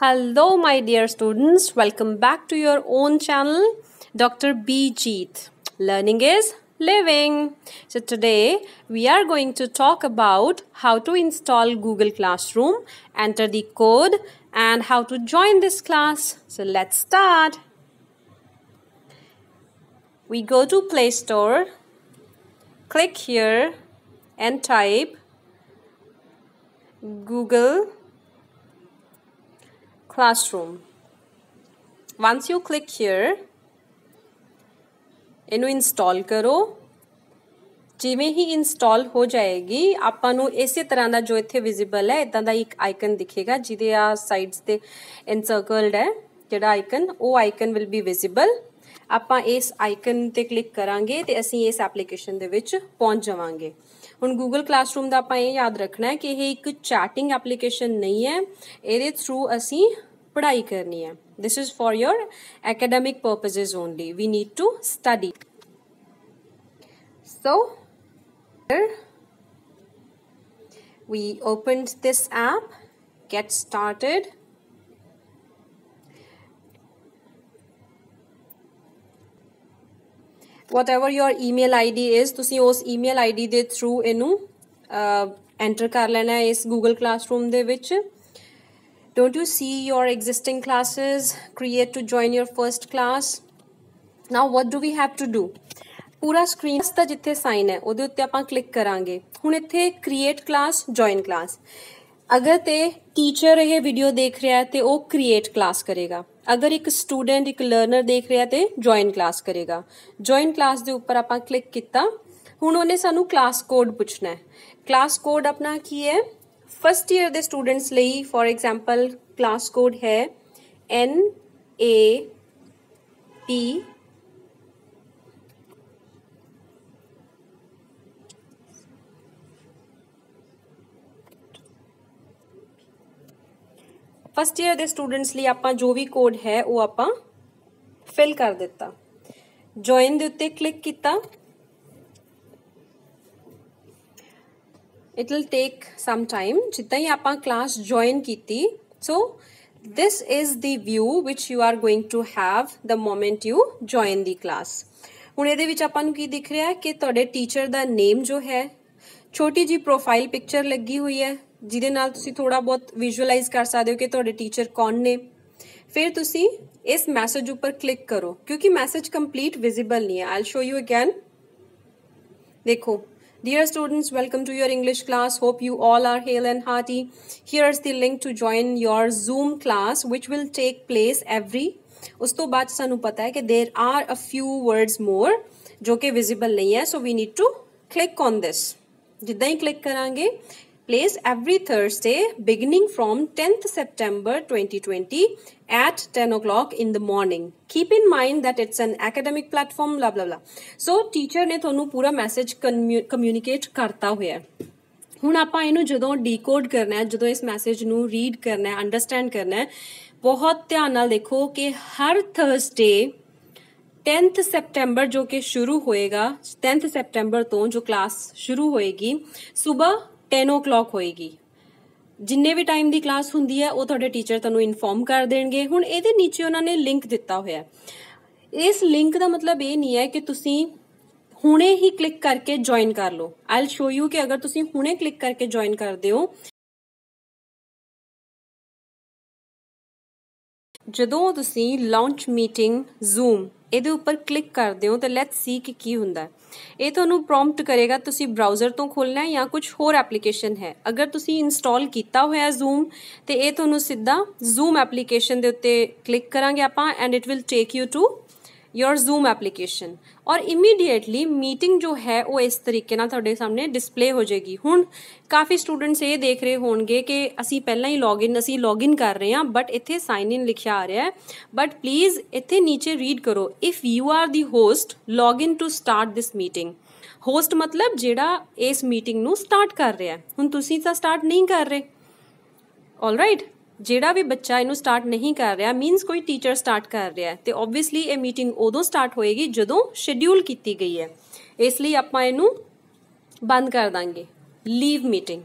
Hello my dear students, welcome back to your own channel Dr. B. Jeet. Learning is living. So today we are going to talk about how to install Google Classroom, enter the code and how to join this class. So let's start. We go to Play Store, click here and type Google Classroom. Once you click here, ਇਹਨੂੰ install ਕਰੋ ਜਿਵੇਂ ਹੀ install ਹੋ ਜਾਏਗੀ ਆਪਾਂ ਨੂੰ ਇਸੇ ਤਰ੍ਹਾਂ ਦਾ ਜੋ ਇੱਥੇ ਵਿਜ਼ੀਬਲ ਹੈ ਇਦਾਂ ਦਾ ਇੱਕ ਆਈਕਨ ਦਿਖੇਗਾ ਜਿਹਦੇ ਆ ਸਾਈਡਸ ਤੇ ਇਨਸਰਕਲਡ ਹੈ ਜਿਹੜਾ ਆਈਕਨ ਉਹ ਆਈਕਨ ਵਿਲ ਬੀ ਵਿਜ਼ੀਬਲ ਆਪਾਂ ਇਸ ਆਈਕਨ ਤੇ ਕਲਿੱਕ ਕਰਾਂਗੇ ਤੇ ਅਸੀਂ ਇਸ ਐਪਲੀਕੇਸ਼ਨ ਦੇ ਵਿੱਚ ਪਹੁੰਚ ਜਾਵਾਂਗੇ ਹੁਣ Google Classroom ਦਾ ਆਪਾਂ ਇਹ ਯਾਦ ਰੱਖਣਾ ਹੈ ਕਿ ਇਹ ਇੱਕ ਚੈਟਿੰਗ ਐਪਲੀਕੇਸ਼ਨ ਨਹੀਂ ਹੈ ਇਹਦੇ ਥਰੂ ਅਸੀਂ ਪੜ੍ਹਾਈ ਕਰਨੀ ਹੈ this is for your academic purposes only we need to study so here we opened this app get started whatever your email ID is ਤੁਸੀਂ ਉਸ ਈਮੇਲ ਆਈਡੀ ਦੇ ਥਰੂ ਇਹਨੂੰ ਐਂਟਰ ਕਰ ਲੈਣਾ ਇਸ ਗੂਗਲ ਕਲਾਸਰੂਮ ਦੇ ਵਿੱਚ don't you see your existing classes create to join your first class now what do we have to do ਪੂਰਾ ਸਕਰੀਨ ਤੇ ਜਿੱਥੇ ਸਾਈਨ ਹੈ ਉਹਦੇ ਉੱਤੇ ਆਪਾਂ ਕਲਿੱਕ ਕਰਾਂਗੇ ਹੁਣ ਇੱਥੇ ਕ੍ਰੀਏਟ ਕਲਾਸ ਜੁਆਇਨ ਕਲਾਸ ਅਗਰ ਤੇ ਟੀਚਰ ਇਹ ਵੀਡੀਓ ਦੇਖ ਰਿਹਾ ਹੈ ਤੇ ਉਹ ਕ੍ਰੀਏਟ ਕਲਾਸ ਕਰੇਗਾ ਅਗਰ ਇੱਕ ਸਟੂਡੈਂਟ ਇੱਕ ਲਰਨਰ ਦੇਖ ਰਿਹਾ ਤੇ ਜੁਆਇਨ ਕਲਾਸ ਕਰੇਗਾ ਜੁਆਇਨ ਕਲਾਸ ਦੇ ਉੱਪਰ ਆਪਾਂ ਕਲਿੱਕ ਕੀਤਾ ਹੁਣ ਉਹਨੇ ਸਾਨੂੰ ਕਲਾਸ ਕੋਡ ਪੁੱਛਣਾ ਹੈ ਕਲਾਸ ਕੋਡ ਆਪਣਾ ਕੀ ਹੈ ਫਸਟ ਈਅਰ ਦੇ ਸਟੂਡੈਂਟਸ ਲਈ ਫੋਰ ਐਗਜ਼ਾਮਪਲ ਕਲਾਸ ਕੋਡ ਹੈ N A P first year ਦੇ ਸਟੂਡੈਂਟਸ ਲਈ ਆਪਾਂ ਜੋ ਵੀ ਕੋਡ ਹੈ ਉਹ ਆਪਾਂ ਫਿਲ ਕਰ ਦਿੱਤਾ ਜੁਆਇਨ ਦੇ ਉੱਤੇ ਕਲਿੱਕ ਕੀਤਾ it will take some time ਜਿੱਦਾਂ ਹੀ ਆਪਾਂ ਕਲਾਸ ਜੁਆਇਨ ਕੀਤੀ so this is the view which you are going to have the moment you join the class ਹੁਣ ਇਹਦੇ ਵਿੱਚ ਆਪਾਂ ਨੂੰ ਕੀ ਦਿਖ ਰਿਹਾ ਹੈ ਕਿ ਤੁਹਾਡੇ ਟੀਚਰ ਦਾ ਨੇਮ ਜੋ ਹੈ छोटी जी प्रोफाइल पिक्चर लगी हुई है जिदे थोड़ा बहुत विजुअलाइज कर सकते हो कि तो टीचर कौन ने फिर तुम इस मैसेज उपर क्लिक करो क्योंकि मैसेज कंप्लीट विजिबल नहीं है आई शो यू अगैन देखो dear students welcome to your English class hope you all are hale and hearty here is the link to join your Zoom class which will take place every उस तो बाद सू पता है कि there are a few words more जो कि visible नहीं है so we need to click on this ਜਿੱਦਾਂ ਹੀ ਕਲਿੱਕ ਕਰਾਂਗੇ place every Thursday beginning from 10th September 2020 at 10 o'clock in the morning keep in mind that it's an academic platform blah blah ਬਲਾ ਸੋ teacher ਨੇ ਤੁਹਾਨੂੰ ਪੂਰਾ message communicate ਕਰਤਾ ਹੋਇਆ ਹੁਣ ਆਪਾਂ ਇਹਨੂੰ ਜਦੋਂ ਡੀਕੋਡ ਕਰਨਾ ਹੈ ਜਦੋਂ ਇਸ ਮੈਸੇਜ ਨੂੰ ਰੀਡ ਕਰਨਾ ਹੈ ਅੰਡਰਸਟੈਂਡ ਕਰਨਾ ਹੈ ਬਹੁਤ ਧਿਆਨ ਨਾਲ ਦੇਖੋ ਕਿ ਹਰ ਥਰਸਡੇ 10th ਸੈਪਟੈਂਬਰ ਜੋ ਕਿ ਸ਼ੁਰੂ ਹੋਏਗਾ 10th ਸੈਪਟੈਂਬਰ ਤੋਂ ਜੋ ਕਲਾਸ ਸ਼ੁਰੂ ਹੋਏਗੀ ਸਵੇਰ 10:00 ਹੋਏਗੀ ਜਿੰਨੇ ਵੀ ਟਾਈਮ ਦੀ ਕਲਾਸ ਹੁੰਦੀ ਹੈ ਉਹ ਤੁਹਾਡੇ ਟੀਚਰ ਤੁਹਾਨੂੰ ਇਨਫੋਰਮ ਕਰ ਦੇਣਗੇ ਹੁਣ ਇਹਦੇ ਨੀਚੇ ਉਹਨਾਂ ਨੇ ਲਿੰਕ ਦਿੱਤਾ ਹੋਇਆ ਹੈ ਇਸ ਲਿੰਕ ਦਾ ਮਤਲਬ ਇਹ ਨਹੀਂ ਹੈ ਕਿ ਤੁਸੀਂ ਹੁਣੇ ਹੀ ਕਲਿੱਕ ਕਰਕੇ ਜੁਆਇਨ ਕਰ ਲਓ ਆਈ ਵਿਲ ਸ਼ੋ ਯੂ ਕਿ ਅਗਰ ਤੁਸੀਂ ਹੁਣੇ ਕਲਿੱਕ ਕਰਕੇ ਜੁਆਇਨ ਕਰਦੇ ਹੋ ਜਦੋਂ ਤੁਸੀਂ ਲਾਂਚ ਮੀਟਿੰਗ ਜ਼ੂਮ ਇਹਦੇ ਉੱਪਰ ਕਲਿੱਕ ਕਰਦੇ ਹੋ ਤਾਂ ਲੈਟਸ ਸੀ ਕਿ ਕੀ ਹੁੰਦਾ ਇਹ ਤੁਹਾਨੂੰ ਪ੍ਰੌਂਪਟ ਕਰੇਗਾ ਤੁਸੀਂ ਬ੍ਰਾਊਜ਼ਰ ਤੋਂ ਖੋਲਣਾ ਹੈ ਜਾਂ ਕੁਝ ਹੋਰ ਐਪਲੀਕੇਸ਼ਨ ਹੈ ਅਗਰ ਤੁਸੀਂ ਇੰਸਟਾਲ ਕੀਤਾ ਹੋਇਆ ਜ਼ੂਮ ਤੇ ਇਹ ਤੁਹਾਨੂੰ ਸਿੱਧਾ ਜ਼ੂਮ ਐਪਲੀਕੇਸ਼ਨ ਦੇ ਉੱਤੇ ਕਲਿੱਕ ਕਰਾਂਗੇ ਆਪਾਂ and it will take you to your Zoom application or immediately meeting ਜੋ ਹੈ ਉਹ ਇਸ ਤਰੀਕੇ ਨਾਲ ਤੁਹਾਡੇ ਸਾਹਮਣੇ ਡਿਸਪਲੇ ਹੋ ਜਾਏਗੀ ਹੁਣ ਕਾਫੀ ਸਟੂਡੈਂਟਸ ਇਹ ਦੇਖ ਰਹੇ ਹੋਣਗੇ ਕਿ ਅਸੀਂ ਪਹਿਲਾਂ ਹੀ ਲੌਗਇਨ ਅਸੀਂ ਲੌਗਇਨ ਕਰ ਰਹੇ ਹਾਂ ਬਟ ਇੱਥੇ ਸਾਈਨ ਇਨ ਲਿਖਿਆ ਆ ਰਿਹਾ ਹੈ ਬਟ ਪਲੀਜ਼ ਇੱਥੇ ਨੀਚੇ ਰੀਡ ਕਰੋ if you are the host log in to start this meeting host ਮਤਲਬ ਜਿਹੜਾ ਇਸ ਮੀਟਿੰਗ ਨੂੰ ਸਟਾਰਟ ਕਰ ਰਿਹਾ ਹੈ ਹੁਣ ਤੁਸੀਂ ਤਾਂ ਸਟਾਰਟ ਨਹੀਂ ਕਰ ਰਹੇ ਆਲ ਰਾਈਟ ਜਿਹੜਾ ਵੀ ਬੱਚਾ ਇਹਨੂੰ ਸਟਾਰਟ ਨਹੀਂ ਕਰ ਰਿਹਾ ਮੀਨਸ ਕੋਈ ਟੀਚਰ ਸਟਾਰਟ ਕਰ ਰਿਹਾ ਤੇ ਆਬਵੀਅਸਲੀ ਇਹ ਮੀਟਿੰਗ ਉਦੋਂ ਸਟਾਰਟ ਹੋਏਗੀ ਜਦੋਂ ਸ਼ੈਡਿਊਲ ਕੀਤੀ ਗਈ ਹੈ ਇਸ ਲਈ ਆਪਾਂ ਇਹਨੂੰ ਬੰਦ ਕਰ ਦਾਂਗੇ ਲੀਵ ਮੀਟਿੰਗ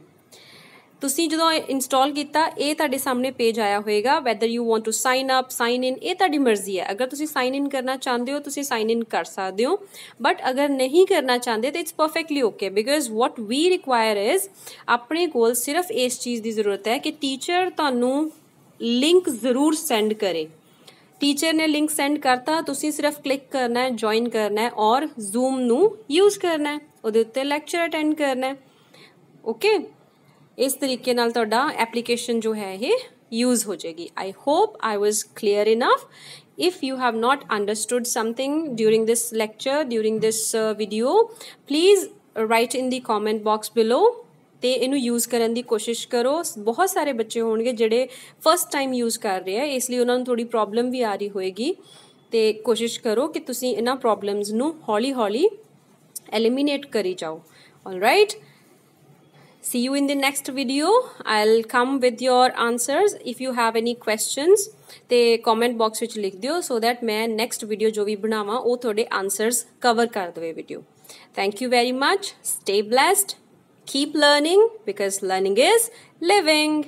ਤੁਸੀਂ ਜਦੋਂ ਇੰਸਟਾਲ ਕੀਤਾ ਇਹ ਤੁਹਾਡੇ ਸਾਹਮਣੇ ਪੇਜ ਆਇਆ ਹੋਏਗਾ whether you want to sign up sign in ਇਹ ਤੁਹਾਡੀ ਮਰਜ਼ੀ ਹੈ ਅਗਰ ਤੁਸੀਂ ਸਾਈਨ ਇਨ ਕਰਨਾ ਚਾਹੁੰਦੇ ਹੋ ਤੁਸੀਂ ਸਾਈਨ ਇਨ ਕਰ ਸਕਦੇ ਹੋ ਬਟ ਅਗਰ ਨਹੀਂ ਕਰਨਾ ਚਾਹੁੰਦੇ ਤਾਂ it's perfectly okay because what we require is ਆਪਣੇ ਕੋਲ ਸਿਰਫ ਇਸ ਚੀਜ਼ ਦੀ ਜ਼ਰੂਰਤ ਹੈ ਕਿ ਟੀਚਰ ਤੁਹਾਨੂੰ ਲਿੰਕ ਜ਼ਰੂਰ ਸੈਂਡ ਕਰੇ ਟੀਚਰ ਨੇ ਲਿੰਕ ਸੈਂਡ ਕਰਤਾ ਤੁਸੀਂ ਸਿਰਫ ਕਲਿੱਕ ਕਰਨਾ ਹੈ ਜੁਆਇਨ ਕਰਨਾ ਹੈ ਔਰ ਜ਼ੂਮ ਨੂੰ ਯੂਜ਼ ਕਰਨਾ ਹੈ ਉਹਦੇ ਉੱਤੇ ਲੈਕਚਰ ਅਟੈਂਡ ਕਰਨਾ ਹੈ ਓਕੇ ਇਸ ਤਰੀਕੇ ਨਾਲ ਤੁਹਾਡਾ ਐਪਲੀਕੇਸ਼ਨ ਜੋ ਹੈ ਇਹ ਯੂਜ਼ ਹੋ ਜਾਏਗੀ I hope I was clear enough if you have not understood something during this lecture during this uh, video please write in the comment box below ਤੇ ਇਹਨੂੰ ਯੂਜ਼ ਕਰਨ ਦੀ ਕੋਸ਼ਿਸ਼ ਕਰੋ ਬਹੁਤ ਸਾਰੇ ਬੱਚੇ ਹੋਣਗੇ ਜਿਹੜੇ ਫਸਟ ਟਾਈਮ ਯੂਜ਼ ਕਰ ਰਹੇ ਆ ਇਸ ਲਈ ਉਹਨਾਂ ਨੂੰ ਥੋੜੀ ਪ੍ਰੋਬਲਮ ਵੀ ਆ ਰਹੀ ਹੋਏਗੀ ਤੇ ਕੋਸ਼ਿਸ਼ ਕਰੋ ਕਿ ਤੁਸੀਂ ਇਹਨਾਂ ਪ੍ਰੋਬਲਮਸ ਨੂੰ ਹੌਲੀ-ਹੌਲੀ ਐਲੀਮੀਨੇਟ ਕਰੀ ਜਾਓ right see you in the next video i'll come with your answers if you have any questions the comment box which likh you so that main next video jo vi banava oh thode answers cover kar dewe video thank you very much stay blessed keep learning because learning is living